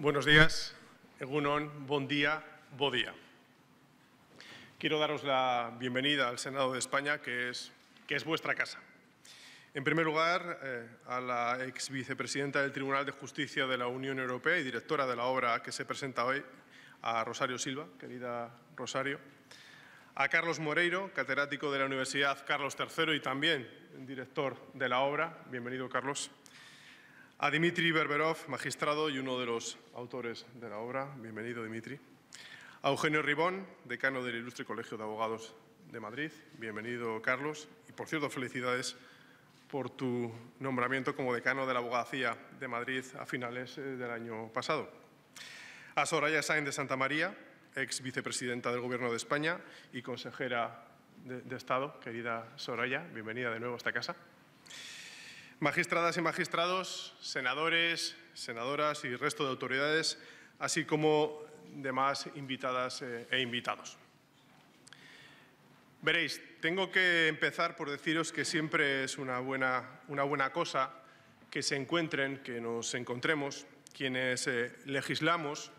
Buenos días, Egunon, buen día, buen día. Quiero daros la bienvenida al Senado de España, que es, que es vuestra casa. En primer lugar, eh, a la ex vicepresidenta del Tribunal de Justicia de la Unión Europea y directora de la obra que se presenta hoy, a Rosario Silva, querida Rosario, a Carlos Moreiro, catedrático de la Universidad Carlos III y también director de la obra. Bienvenido, Carlos a Dimitri Berberov, magistrado y uno de los autores de la obra. Bienvenido, Dimitri. A Eugenio Ribón, decano del Ilustre Colegio de Abogados de Madrid. Bienvenido, Carlos. Y, por cierto, felicidades por tu nombramiento como decano de la Abogacía de Madrid a finales eh, del año pasado. A Soraya Sain de Santa María, ex vicepresidenta del Gobierno de España y consejera de Estado. Querida Soraya, bienvenida de nuevo a esta casa. Magistradas y magistrados, senadores, senadoras y resto de autoridades, así como demás invitadas eh, e invitados. Veréis, tengo que empezar por deciros que siempre es una buena, una buena cosa que se encuentren, que nos encontremos, quienes eh, legislamos,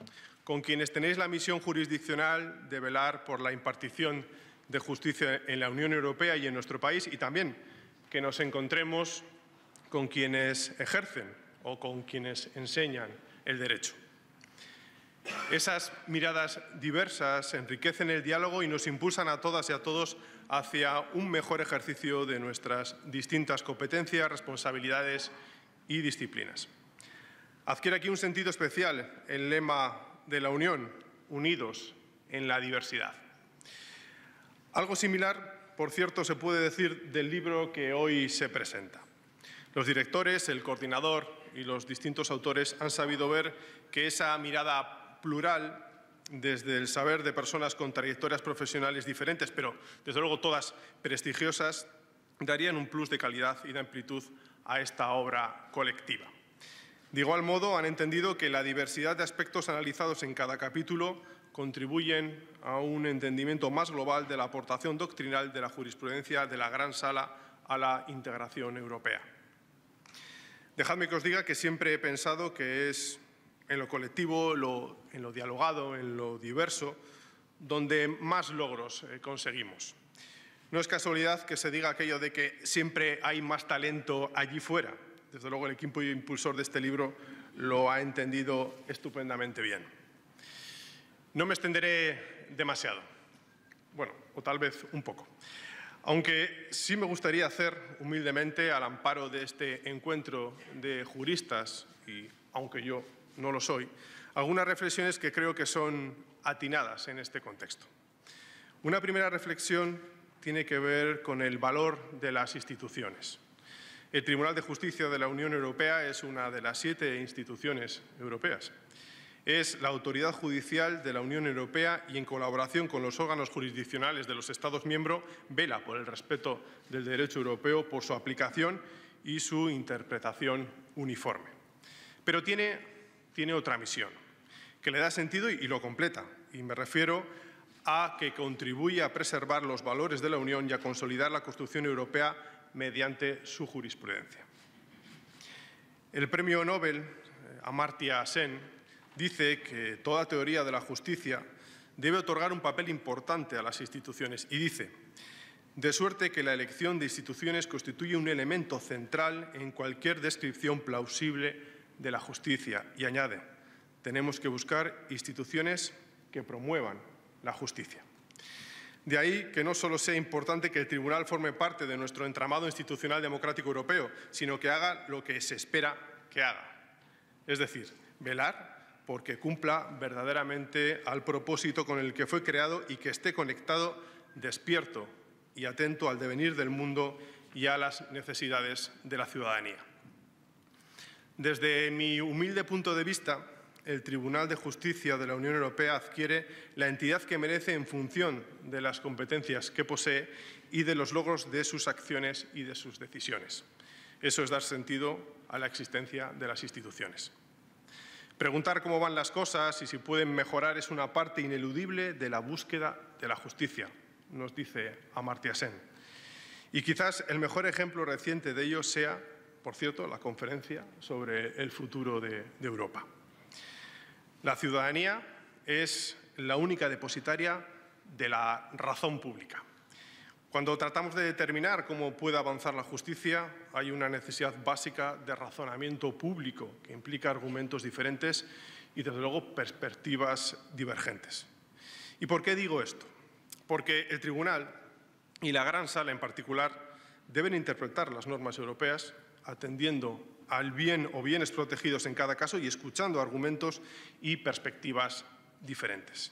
con quienes tenéis la misión jurisdiccional de velar por la impartición de justicia en la Unión Europea y en nuestro país, y también que nos encontremos con quienes ejercen o con quienes enseñan el derecho. Esas miradas diversas enriquecen el diálogo y nos impulsan a todas y a todos hacia un mejor ejercicio de nuestras distintas competencias, responsabilidades y disciplinas. Adquiere aquí un sentido especial el lema de la Unión, unidos en la diversidad. Algo similar, por cierto, se puede decir del libro que hoy se presenta. Los directores, el coordinador y los distintos autores han sabido ver que esa mirada plural desde el saber de personas con trayectorias profesionales diferentes, pero desde luego todas prestigiosas, darían un plus de calidad y de amplitud a esta obra colectiva. De igual modo, han entendido que la diversidad de aspectos analizados en cada capítulo contribuyen a un entendimiento más global de la aportación doctrinal de la jurisprudencia de la Gran Sala a la integración europea. Dejadme que os diga que siempre he pensado que es en lo colectivo, en lo dialogado, en lo diverso, donde más logros eh, conseguimos. No es casualidad que se diga aquello de que siempre hay más talento allí fuera. Desde luego el equipo impulsor de este libro lo ha entendido estupendamente bien. No me extenderé demasiado. Bueno, o tal vez un poco. Aunque sí me gustaría hacer humildemente, al amparo de este encuentro de juristas, y aunque yo no lo soy, algunas reflexiones que creo que son atinadas en este contexto. Una primera reflexión tiene que ver con el valor de las instituciones. El Tribunal de Justicia de la Unión Europea es una de las siete instituciones europeas es la autoridad judicial de la Unión Europea y en colaboración con los órganos jurisdiccionales de los Estados miembros vela por el respeto del derecho europeo, por su aplicación y su interpretación uniforme. Pero tiene, otra misión, que le da sentido y, lo completa. Y me refiero a que contribuye a preservar los valores de la Unión y a consolidar la construcción europea mediante su jurisprudencia. El premio Nobel eh, a Martia Sen dice que toda teoría de la justicia debe otorgar un papel importante a las instituciones y dice, de suerte que la elección de instituciones constituye un elemento central en cualquier descripción plausible de la justicia y añade, tenemos que buscar instituciones que promuevan la justicia. De ahí que no solo sea importante que el tribunal forme parte de nuestro entramado institucional democrático europeo, sino que haga lo que se espera que haga, es decir, velar porque cumpla verdaderamente al propósito con el que fue creado y que esté conectado, despierto y atento al devenir del mundo y a las necesidades de la ciudadanía. Desde mi humilde punto de vista, el Tribunal de Justicia de la Unión Europea adquiere la entidad que merece en función de las competencias que posee y de los logros de sus acciones y de sus decisiones. Eso es dar sentido a la existencia de las instituciones. Preguntar cómo van las cosas y si pueden mejorar es una parte ineludible de la búsqueda de la justicia, nos dice Amartya Sen. Y quizás el mejor ejemplo reciente de ello sea, por cierto, la conferencia sobre el futuro de, de Europa. La ciudadanía es la única depositaria de la razón pública. Cuando tratamos de determinar cómo puede avanzar la justicia, hay una necesidad básica de razonamiento público que implica argumentos diferentes y, desde luego, perspectivas divergentes. ¿Y por qué digo esto? Porque el Tribunal y la Gran Sala en particular deben interpretar las normas europeas atendiendo al bien o bienes protegidos en cada caso y escuchando argumentos y perspectivas diferentes.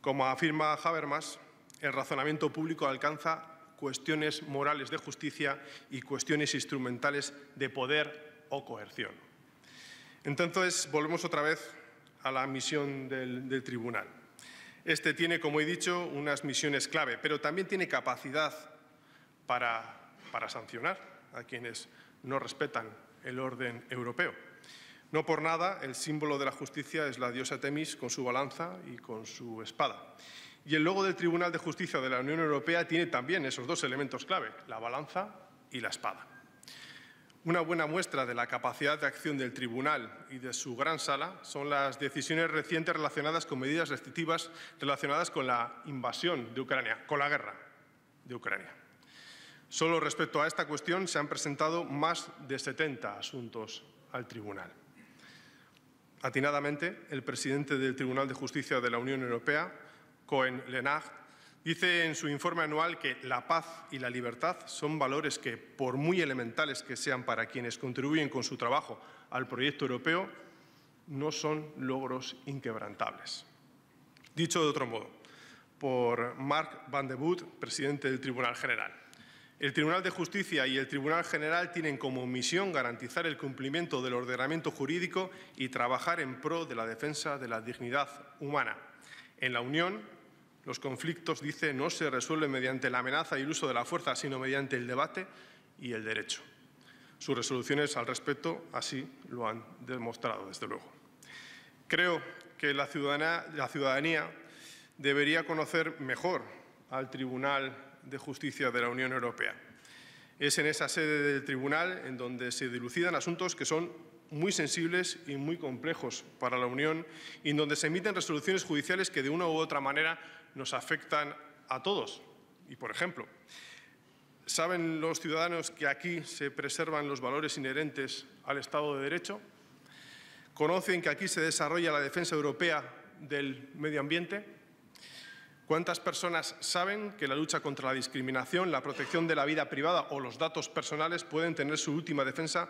Como afirma Habermas, el razonamiento público alcanza cuestiones morales de justicia y cuestiones instrumentales de poder o coerción. Entonces, volvemos otra vez a la misión del, tribunal. Este tiene, como he dicho, unas misiones clave, pero también tiene capacidad para, para sancionar a quienes no respetan el orden europeo. No por nada, el símbolo de la justicia es la diosa Temis con su balanza y con su espada. Y el logo del Tribunal de Justicia de la Unión Europea tiene también esos dos elementos clave, la balanza y la espada. Una buena muestra de la capacidad de acción del Tribunal y de su gran sala son las decisiones recientes relacionadas con medidas restrictivas relacionadas con la invasión de Ucrania, con la guerra de Ucrania. Solo respecto a esta cuestión se han presentado más de 70 asuntos al Tribunal. Atinadamente, el presidente del Tribunal de Justicia de la Unión Europea Cohen-Lenard, dice en su informe anual que la paz y la libertad son valores que, por muy elementales que sean para quienes contribuyen con su trabajo al proyecto europeo, no son logros inquebrantables. Dicho de otro modo, por Mark Van de Boot, presidente del Tribunal General. El Tribunal de Justicia y el Tribunal General tienen como misión garantizar el cumplimiento del ordenamiento jurídico y trabajar en pro de la defensa de la dignidad humana. En la Unión, los conflictos, dice, no se resuelven mediante la amenaza y el uso de la fuerza, sino mediante el debate y el derecho. Sus resoluciones al respecto así lo han demostrado, desde luego. Creo que la ciudadanía, debería conocer mejor al Tribunal de Justicia de la Unión Europea. Es en esa sede del tribunal en donde se dilucidan asuntos que son muy sensibles y muy complejos para la Unión y en donde se emiten resoluciones judiciales que de una u otra manera nos afectan a todos. Y, por ejemplo, ¿saben los ciudadanos que aquí se preservan los valores inherentes al Estado de Derecho? ¿Conocen que aquí se desarrolla la defensa europea del medio ambiente? ¿Cuántas personas saben que la lucha contra la discriminación, la protección de la vida privada o los datos personales pueden tener su última defensa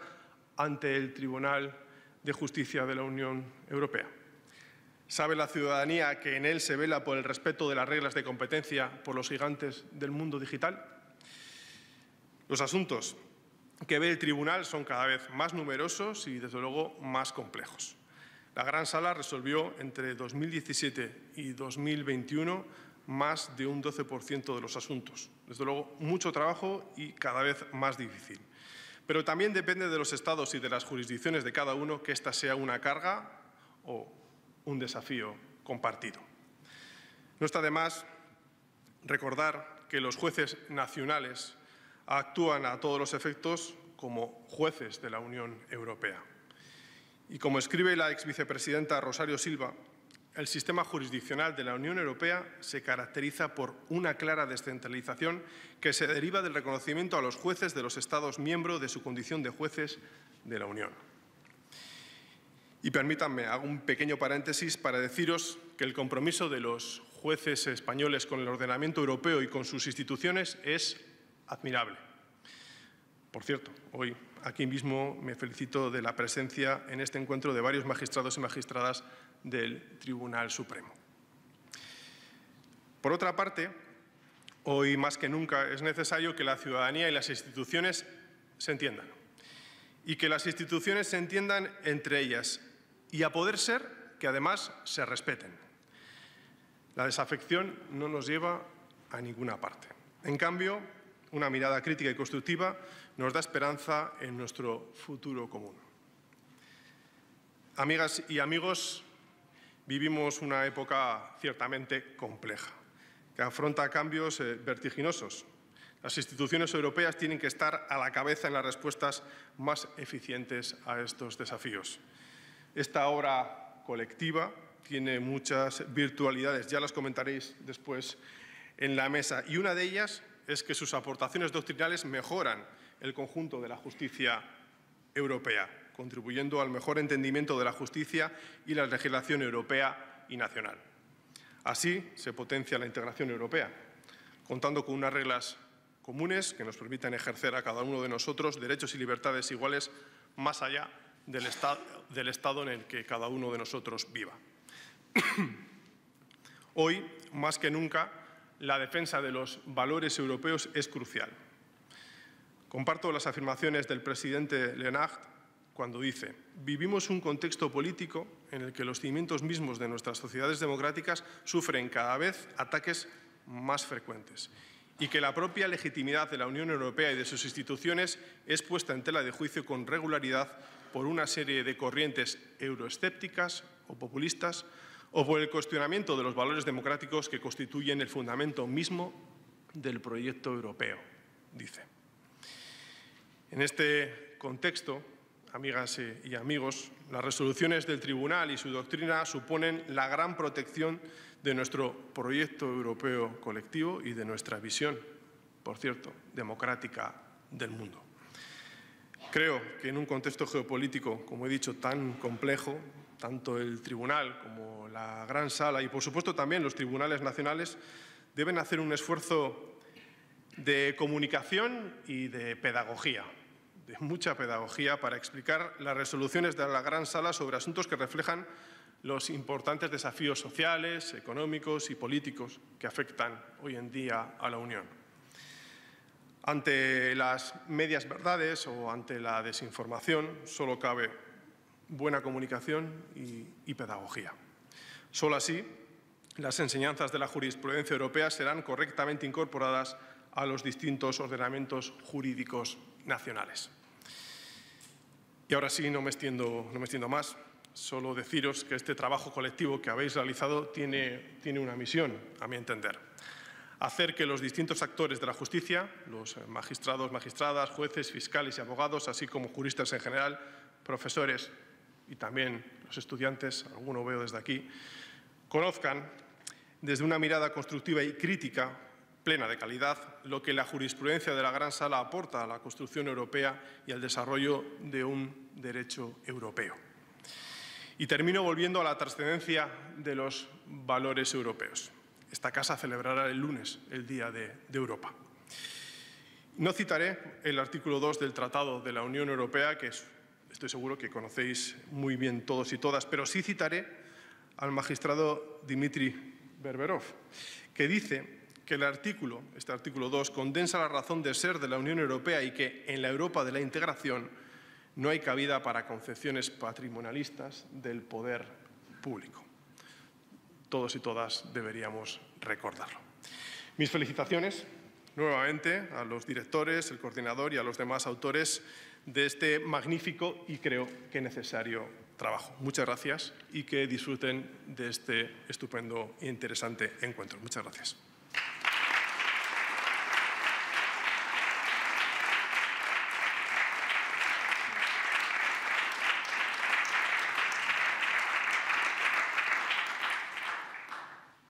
ante el Tribunal de Justicia de la Unión Europea? Sabe la ciudadanía que en él se vela por el respeto de las reglas de competencia por los gigantes del mundo digital. Los asuntos que ve el tribunal son cada vez más numerosos y, desde luego, más complejos. La Gran Sala resolvió entre 2017 y 2021 más de un 12% de los asuntos. Desde luego, mucho trabajo y cada vez más difícil. Pero también depende de los estados y de las jurisdicciones de cada uno que esta sea una carga o un desafío compartido. No está de más recordar que los jueces nacionales actúan a todos los efectos como jueces de la Unión Europea. Y como escribe la exvicepresidenta Rosario Silva, el sistema jurisdiccional de la Unión Europea se caracteriza por una clara descentralización que se deriva del reconocimiento a los jueces de los Estados miembros de su condición de jueces de la Unión. Y permítanme, hago un pequeño paréntesis para deciros que el compromiso de los jueces españoles con el ordenamiento europeo y con sus instituciones es admirable. Por cierto, hoy aquí mismo me felicito de la presencia en este encuentro de varios magistrados y magistradas del Tribunal Supremo. Por otra parte, hoy más que nunca es necesario que la ciudadanía y las instituciones se entiendan y que las instituciones se entiendan entre ellas y a poder ser que además se respeten. La desafección no nos lleva a ninguna parte. En cambio, una mirada crítica y constructiva nos da esperanza en nuestro futuro común. Amigas y amigos, vivimos una época ciertamente compleja, que afronta cambios eh, vertiginosos. Las instituciones europeas tienen que estar a la cabeza en las respuestas más eficientes a estos desafíos. Esta obra colectiva tiene muchas virtualidades, ya las comentaréis después en la mesa, y una de ellas es que sus aportaciones doctrinales mejoran el conjunto de la justicia europea, contribuyendo al mejor entendimiento de la justicia y la legislación europea y nacional. Así se potencia la integración europea, contando con unas reglas comunes que nos permitan ejercer a cada uno de nosotros derechos y libertades iguales más allá de del, estado en el que cada uno de nosotros viva. Hoy, más que nunca, la defensa de los valores europeos es crucial. Comparto las afirmaciones del presidente Lenard cuando dice «Vivimos un contexto político en el que los cimientos mismos de nuestras sociedades democráticas sufren cada vez ataques más frecuentes y que la propia legitimidad de la Unión Europea y de sus instituciones es puesta en tela de juicio con regularidad por una serie de corrientes euroescépticas o populistas o por el cuestionamiento de los valores democráticos que constituyen el fundamento mismo del proyecto europeo, dice. En este contexto, amigas e, y amigos, las resoluciones del Tribunal y su doctrina suponen la gran protección de nuestro proyecto europeo colectivo y de nuestra visión, por cierto, democrática del mundo. Creo que en un contexto geopolítico, como he dicho, tan complejo, tanto el tribunal como la gran sala y, por supuesto, también los tribunales nacionales deben hacer un esfuerzo de comunicación y de pedagogía, de mucha pedagogía, para explicar las resoluciones de la gran sala sobre asuntos que reflejan los importantes desafíos sociales, económicos y políticos que afectan hoy en día a la Unión. Ante las medias verdades o ante la desinformación solo cabe buena comunicación y, pedagogía. Solo así, las enseñanzas de la jurisprudencia europea serán correctamente incorporadas a los distintos ordenamientos jurídicos nacionales. Y ahora sí, no me extiendo, no me extiendo más, solo deciros que este trabajo colectivo que habéis realizado tiene, tiene una misión, a mi entender hacer que los distintos actores de la justicia, los eh, magistrados, magistradas, jueces, fiscales y abogados, así como juristas en general, profesores y también los estudiantes, alguno veo desde aquí, conozcan desde una mirada constructiva y crítica plena de calidad lo que la jurisprudencia de la Gran Sala aporta a la construcción europea y al desarrollo de un derecho europeo. Y termino volviendo a la trascendencia de los valores europeos. Esta casa celebrará el lunes el Día de, Europa. No citaré el artículo 2 del Tratado de la Unión Europea, que estoy seguro que conocéis muy bien todos y todas, pero sí citaré al magistrado Dimitri Berberov, que dice que el artículo, este artículo 2, condensa la razón de ser de la Unión Europea y que en la Europa de la integración no hay cabida para concepciones patrimonialistas del poder público todos y todas deberíamos recordarlo. Mis felicitaciones nuevamente a los directores, el coordinador y a los demás autores de este magnífico y creo que necesario trabajo. Muchas gracias y que disfruten de este estupendo e interesante encuentro. Muchas gracias.